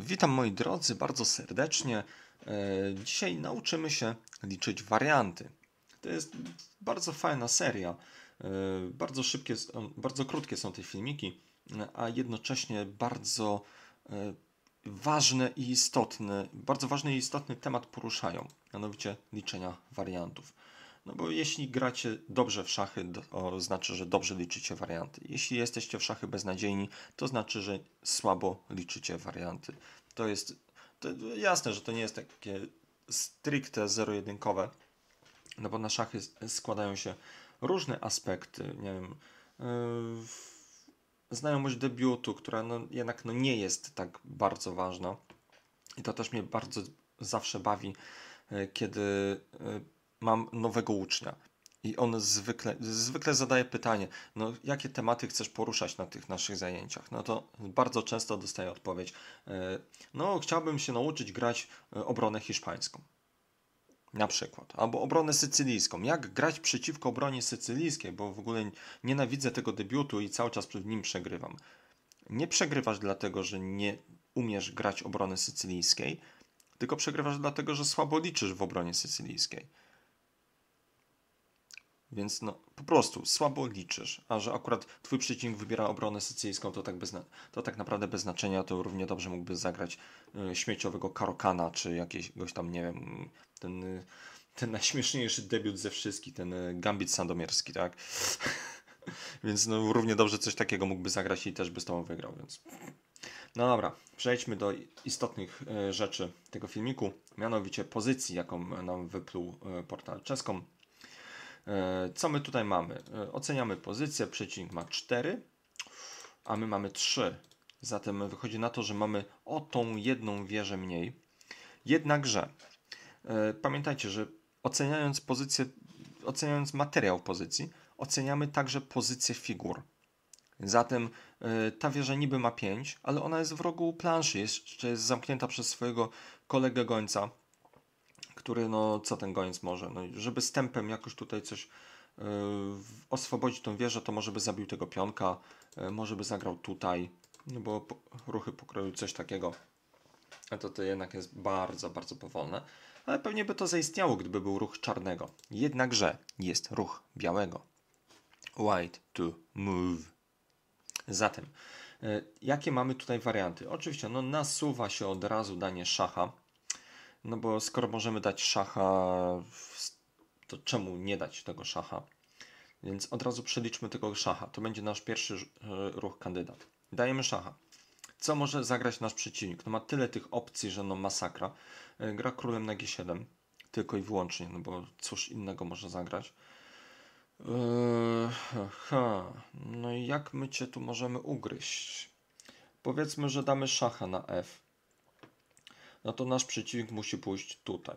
Witam moi drodzy bardzo serdecznie. E, dzisiaj nauczymy się liczyć warianty. To jest bardzo fajna seria. E, bardzo szybkie, bardzo krótkie są te filmiki, a jednocześnie bardzo e, ważny i istotny, bardzo ważny i istotny temat poruszają, mianowicie liczenia wariantów. No bo jeśli gracie dobrze w szachy, to znaczy, że dobrze liczycie warianty. Jeśli jesteście w szachy beznadziejni, to znaczy, że słabo liczycie warianty. To jest to jasne, że to nie jest takie stricte zero-jedynkowe, no bo na szachy składają się różne aspekty, nie wiem, yy, znajomość debiutu, która no, jednak no, nie jest tak bardzo ważna. I to też mnie bardzo zawsze bawi, e, kiedy e, mam nowego ucznia. I on zwykle, zwykle zadaje pytanie, no jakie tematy chcesz poruszać na tych naszych zajęciach? No to bardzo często dostaję odpowiedź, e, no chciałbym się nauczyć grać obronę hiszpańską na przykład, albo obronę sycylijską. Jak grać przeciwko obronie sycylijskiej, bo w ogóle nienawidzę tego debiutu i cały czas przed nim przegrywam. Nie przegrywasz dlatego, że nie umiesz grać obrony sycylijskiej, tylko przegrywasz dlatego, że słabo liczysz w obronie sycylijskiej. Więc no, po prostu słabo liczysz, a że akurat twój przeciwnik wybiera obronę sycylijską, to tak, bez, to tak naprawdę bez znaczenia, to równie dobrze mógłby zagrać y, śmieciowego Karokana, czy jakiegoś tam, nie wiem, ten, y, ten najśmieszniejszy debiut ze wszystkich, ten y, Gambit Sandomierski, tak? więc no, równie dobrze coś takiego mógłby zagrać i też by z tobą wygrał, więc... No dobra, przejdźmy do istotnych y, rzeczy tego filmiku, mianowicie pozycji, jaką nam wypluł portal czeską. Co my tutaj mamy? Oceniamy pozycję, przecinek ma 4, a my mamy 3. Zatem wychodzi na to, że mamy o tą jedną wieżę mniej. Jednakże E, pamiętajcie, że oceniając pozycję, oceniając materiał pozycji, oceniamy także pozycję figur. Zatem e, ta wieża niby ma 5, ale ona jest w rogu planszy, jeszcze jest zamknięta przez swojego kolegę gońca, który, no co ten gońc może? No, żeby z tempem jakoś tutaj coś yy, oswobodzić tą wieżę, to może by zabił tego pionka, yy, może by zagrał tutaj, no bo po, ruchy pokroju coś takiego to to jednak jest bardzo, bardzo powolne, ale pewnie by to zaistniało, gdyby był ruch czarnego. Jednakże jest ruch białego. White to move. Zatem, e, jakie mamy tutaj warianty? Oczywiście, no nasuwa się od razu danie szacha, no bo skoro możemy dać szacha, to czemu nie dać tego szacha? Więc od razu przeliczmy tego szacha. To będzie nasz pierwszy e, ruch kandydat. Dajemy szacha co może zagrać nasz przeciwnik. No ma tyle tych opcji, że no masakra. E, gra królem na G7, tylko i wyłącznie, no bo cóż innego może zagrać. Eee, no i jak my cię tu możemy ugryźć? Powiedzmy, że damy szacha na F. No to nasz przeciwnik musi pójść tutaj.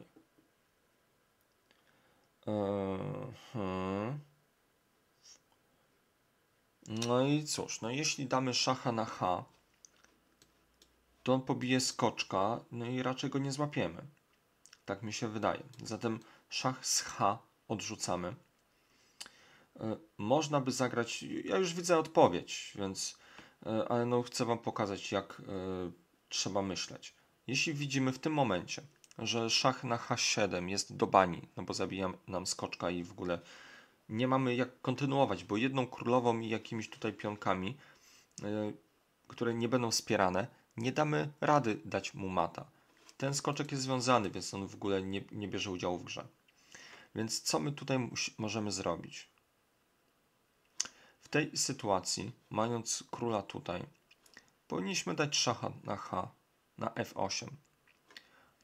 Eee, No i cóż, no jeśli damy szacha na H, to on pobije skoczka, no i raczej go nie złapiemy. Tak mi się wydaje. Zatem szach z H odrzucamy. E, można by zagrać, ja już widzę odpowiedź, więc, e, ale no chcę Wam pokazać, jak e, trzeba myśleć. Jeśli widzimy w tym momencie, że szach na H7 jest do bani, no bo zabija nam skoczka i w ogóle nie mamy jak kontynuować, bo jedną królową i jakimiś tutaj pionkami, które nie będą wspierane, nie damy rady dać mu mata. Ten skoczek jest związany, więc on w ogóle nie, nie bierze udziału w grze. Więc co my tutaj możemy zrobić? W tej sytuacji, mając króla tutaj, powinniśmy dać szacha na H, na F8.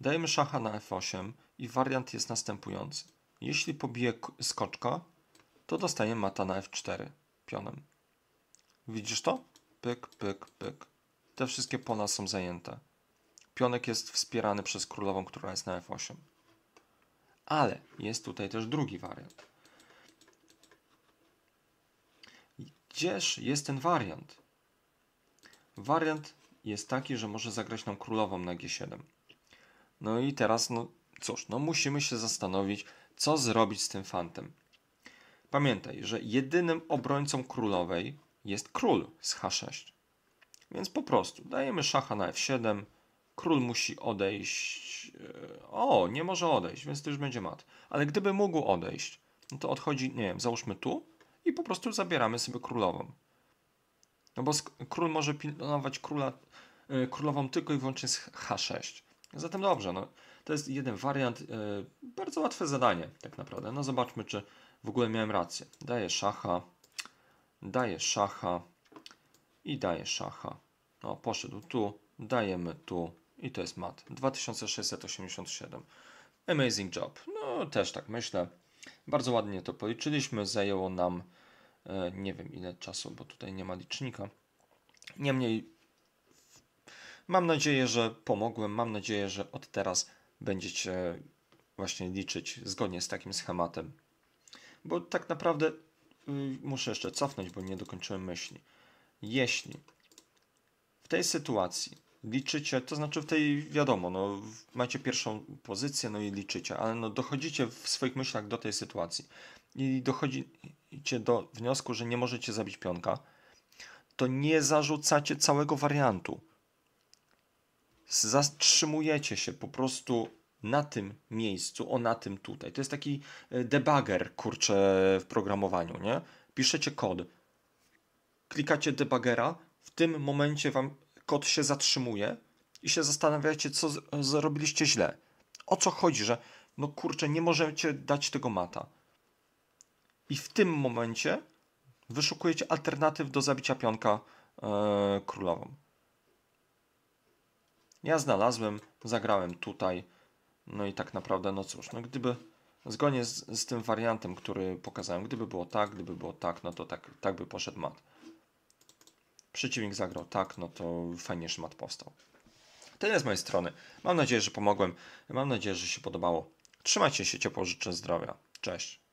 Dajemy szacha na F8 i wariant jest następujący. Jeśli pobije skoczka, to dostaje mata na F4 pionem. Widzisz to? Pyk, pyk, pyk. Te wszystkie pona są zajęte. Pionek jest wspierany przez królową, która jest na f8. Ale jest tutaj też drugi wariant. Gdzież jest ten wariant? Wariant jest taki, że może zagrać nam królową na g7. No i teraz, no cóż, no musimy się zastanowić, co zrobić z tym fantem. Pamiętaj, że jedynym obrońcą królowej jest król z h6. Więc po prostu dajemy szacha na f7. Król musi odejść. E, o, nie może odejść, więc to już będzie mat. Ale gdyby mógł odejść, no to odchodzi, nie wiem, załóżmy tu i po prostu zabieramy sobie królową. No bo król może pilnować króla, yy, królową tylko i wyłącznie z h6. Zatem dobrze, no, to jest jeden wariant, yy, bardzo łatwe zadanie tak naprawdę. No zobaczmy, czy w ogóle miałem rację. Daję szacha, daję szacha i daję szacha. No, poszedł tu, dajemy tu i to jest mat. 2687. Amazing job. No, też tak myślę. Bardzo ładnie to policzyliśmy. Zajęło nam e, nie wiem ile czasu, bo tutaj nie ma licznika. Niemniej mam nadzieję, że pomogłem. Mam nadzieję, że od teraz będziecie e, właśnie liczyć zgodnie z takim schematem. Bo tak naprawdę y, muszę jeszcze cofnąć, bo nie dokończyłem myśli. Jeśli w tej sytuacji liczycie, to znaczy w tej wiadomo, no, macie pierwszą pozycję, no i liczycie, ale no, dochodzicie w swoich myślach do tej sytuacji i dochodzicie do wniosku, że nie możecie zabić pionka, to nie zarzucacie całego wariantu. Zatrzymujecie się po prostu na tym miejscu, o na tym tutaj. To jest taki e, debugger, kurczę, w programowaniu, nie? Piszecie kod, klikacie debugera, w tym momencie wam kod się zatrzymuje i się zastanawiacie, co zrobiliście źle. O co chodzi, że no kurczę, nie możecie dać tego mata. I w tym momencie wyszukujecie alternatyw do zabicia pionka yy, królową. Ja znalazłem, zagrałem tutaj. No i tak naprawdę, no cóż, no gdyby zgodnie z, z tym wariantem, który pokazałem, gdyby było tak, gdyby było tak, no to tak, tak by poszedł mat przeciwnik zagrał tak, no to fajnie szmat powstał. Tyle z mojej strony. Mam nadzieję, że pomogłem. Mam nadzieję, że się podobało. Trzymajcie się ciepło, życzę zdrowia. Cześć.